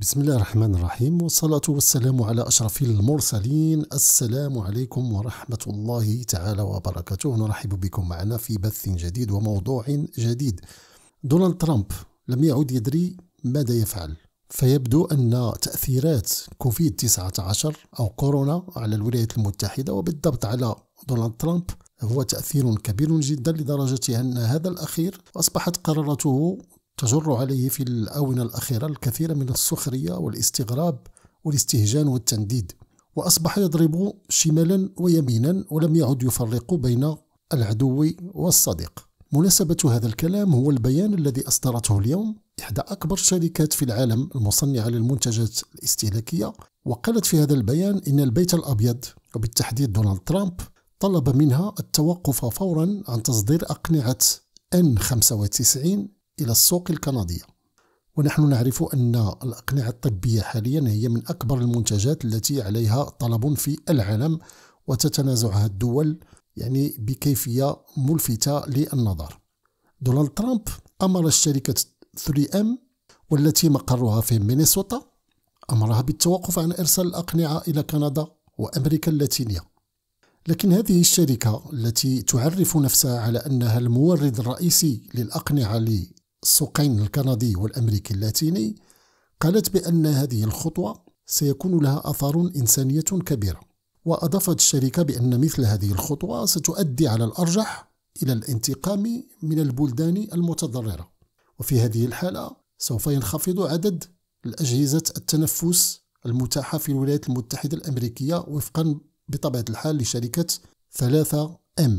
بسم الله الرحمن الرحيم والصلاة والسلام على أشرف المرسلين السلام عليكم ورحمة الله تعالى وبركاته نرحب بكم معنا في بث جديد وموضوع جديد دونالد ترامب لم يعد يدري ماذا يفعل فيبدو أن تأثيرات كوفيد 19 أو كورونا على الولايات المتحدة وبالضبط على دونالد ترامب هو تأثير كبير جدا لدرجة أن هذا الأخير أصبحت قراراته تجر عليه في الآونة الأخيرة الكثير من السخرية والاستغراب والاستهجان والتنديد وأصبح يضرب شمالا ويمينا ولم يعد يفرق بين العدو والصديق مناسبة هذا الكلام هو البيان الذي أصدرته اليوم إحدى أكبر شركات في العالم المصنعة للمنتجات الاستهلاكية وقالت في هذا البيان إن البيت الأبيض وبالتحديد دونالد ترامب طلب منها التوقف فورا عن تصدير أقنعة N95 إلى السوق الكندية ونحن نعرف أن الأقنعة الطبية حاليا هي من أكبر المنتجات التي عليها طلب في العالم وتتنازعها الدول يعني بكيفية ملفتة للنظر دونالد ترامب أمر شركة 3M والتي مقرها في مينيسوتا أمرها بالتوقف عن إرسال الأقنعة إلى كندا وأمريكا اللاتينية لكن هذه الشركة التي تعرف نفسها على أنها المورد الرئيسي للأقنعة السوقين الكندي والأمريكي اللاتيني قالت بأن هذه الخطوة سيكون لها آثار إنسانية كبيرة وأضافت الشركة بأن مثل هذه الخطوة ستؤدي على الأرجح إلى الانتقام من البلدان المتضررة وفي هذه الحالة سوف ينخفض عدد الأجهزة التنفس المتاحة في الولايات المتحدة الأمريكية وفقا بطبيعة الحال لشركة 3M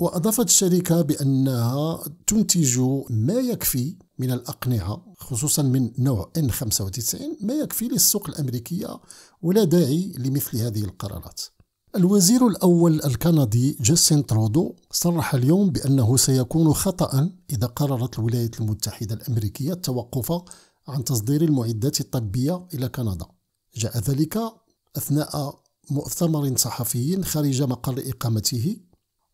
وأضافت الشركة بأنها تنتج ما يكفي من الأقنعة خصوصا من نوع N95 ما يكفي للسوق الأمريكية ولا داعي لمثل هذه القرارات الوزير الأول الكندي جاستن ترودو صرح اليوم بأنه سيكون خطأ إذا قررت الولايات المتحدة الأمريكية التوقف عن تصدير المعدات الطبية إلى كندا جاء ذلك أثناء مؤتمر صحفي خارج مقر إقامته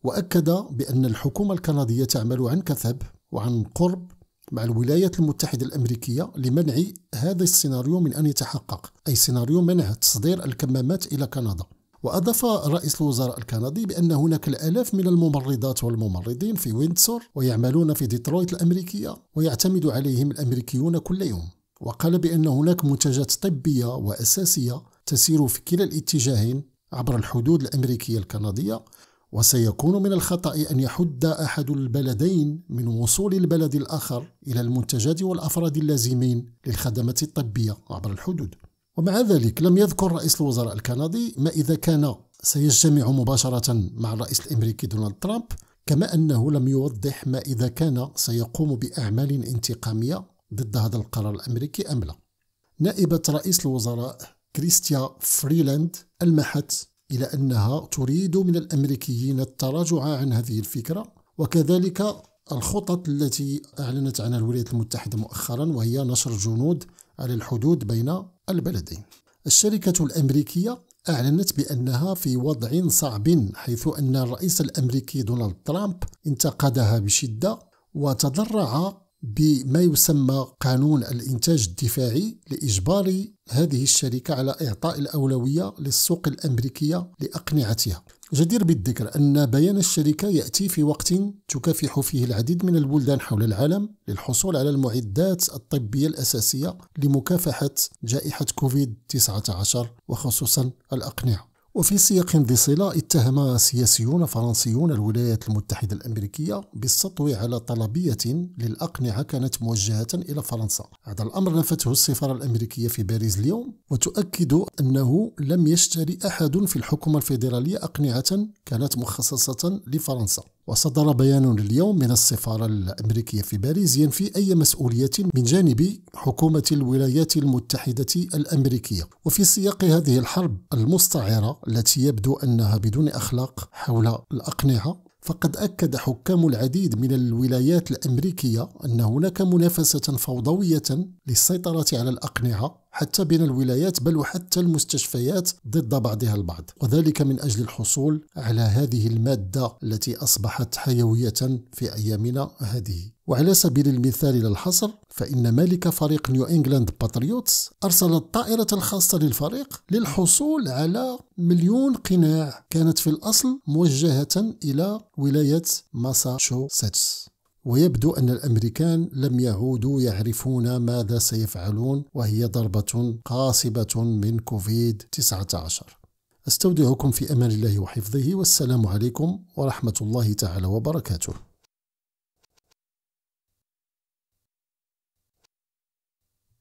وأكد بأن الحكومة الكندية تعمل عن كثب وعن قرب مع الولايات المتحدة الأمريكية لمنع هذا السيناريو من أن يتحقق أي سيناريو منع تصدير الكمامات إلى كندا وأضاف رئيس الوزراء الكندي بأن هناك الآلاف من الممرضات والممرضين في ويندسور ويعملون في ديترويت الأمريكية ويعتمد عليهم الأمريكيون كل يوم وقال بأن هناك منتجات طبية وأساسية تسير في كلا الاتجاهين عبر الحدود الأمريكية الكندية وسيكون من الخطأ أن يحد أحد البلدين من وصول البلد الآخر إلى المنتجات والأفراد اللازمين للخدمات الطبية عبر الحدود ومع ذلك لم يذكر رئيس الوزراء الكندي ما إذا كان سيجتمع مباشرة مع الرئيس الأمريكي دونالد ترامب كما أنه لم يوضح ما إذا كان سيقوم بأعمال انتقامية ضد هذا القرار الأمريكي أم لا نائبة رئيس الوزراء كريستيا فريلاند ألمحت إلى أنها تريد من الأمريكيين التراجع عن هذه الفكرة وكذلك الخطط التي أعلنت عنها الولايات المتحدة مؤخرا وهي نشر جنود على الحدود بين البلدين الشركة الأمريكية أعلنت بأنها في وضع صعب حيث أن الرئيس الأمريكي دونالد ترامب انتقدها بشدة وتضرع بما يسمى قانون الإنتاج الدفاعي لإجبار هذه الشركة على إعطاء الأولوية للسوق الأمريكية لأقنعتها جدير بالذكر أن بيان الشركة يأتي في وقت تكافح فيه العديد من البلدان حول العالم للحصول على المعدات الطبية الأساسية لمكافحة جائحة كوفيد-19 وخصوصا الأقنعة وفي سياق ذي صلة اتهم سياسيون فرنسيون الولايات المتحدة الأمريكية بالسطو على طلبية للأقنعة كانت موجهة إلى فرنسا هذا الأمر نفته السفارة الأمريكية في باريس اليوم وتؤكد أنه لم يشتري أحد في الحكومة الفيدرالية أقنعة كانت مخصصة لفرنسا وصدر بيان اليوم من السفارة الأمريكية في باريس ينفي أي مسؤولية من جانب حكومة الولايات المتحدة الأمريكية وفي سياق هذه الحرب المستعرة التي يبدو أنها بدون أخلاق حول الأقنعة فقد أكد حكام العديد من الولايات الأمريكية أن هناك منافسة فوضوية للسيطرة على الأقنعة حتى بين الولايات بل وحتى المستشفيات ضد بعضها البعض وذلك من أجل الحصول على هذه المادة التي أصبحت حيوية في أيامنا هذه وعلى سبيل المثال للحصر فإن مالك فريق نيو إنجلاند باتريوتس أرسل الطائرة الخاصة للفريق للحصول على مليون قناع كانت في الأصل موجهة إلى ولاية ماساتشوستس ويبدو أن الأمريكان لم يعودوا يعرفون ماذا سيفعلون وهي ضربة قاصبة من كوفيد 19 أستودعكم في أمان الله وحفظه والسلام عليكم ورحمة الله تعالى وبركاته